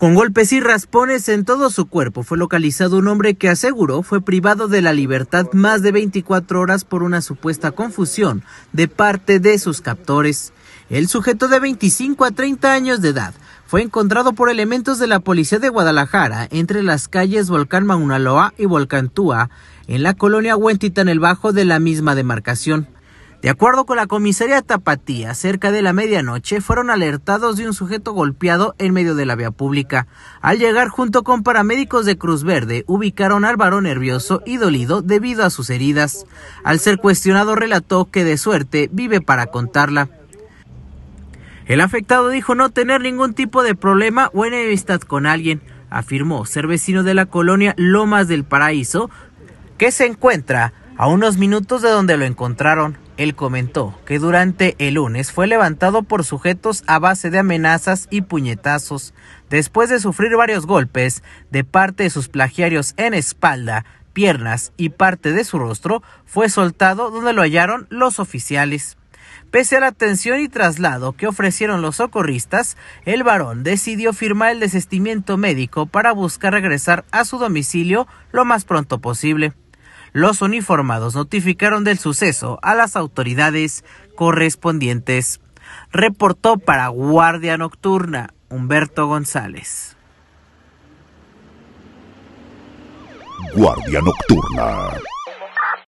Con golpes y raspones en todo su cuerpo fue localizado un hombre que aseguró fue privado de la libertad más de 24 horas por una supuesta confusión de parte de sus captores. El sujeto de 25 a 30 años de edad fue encontrado por elementos de la policía de Guadalajara entre las calles Volcán Maunaloa y Volcán Túa, en la colonia Huentita en el Bajo de la misma demarcación. De acuerdo con la comisaría Tapatía, cerca de la medianoche fueron alertados de un sujeto golpeado en medio de la vía pública. Al llegar junto con paramédicos de Cruz Verde, ubicaron al varón nervioso y dolido debido a sus heridas. Al ser cuestionado relató que de suerte vive para contarla. El afectado dijo no tener ningún tipo de problema o enemistad con alguien. Afirmó ser vecino de la colonia Lomas del Paraíso, que se encuentra a unos minutos de donde lo encontraron. Él comentó que durante el lunes fue levantado por sujetos a base de amenazas y puñetazos, después de sufrir varios golpes de parte de sus plagiarios en espalda, piernas y parte de su rostro, fue soltado donde lo hallaron los oficiales. Pese a la atención y traslado que ofrecieron los socorristas, el varón decidió firmar el desistimiento médico para buscar regresar a su domicilio lo más pronto posible. Los uniformados notificaron del suceso a las autoridades correspondientes. Reportó para Guardia Nocturna Humberto González. Guardia Nocturna.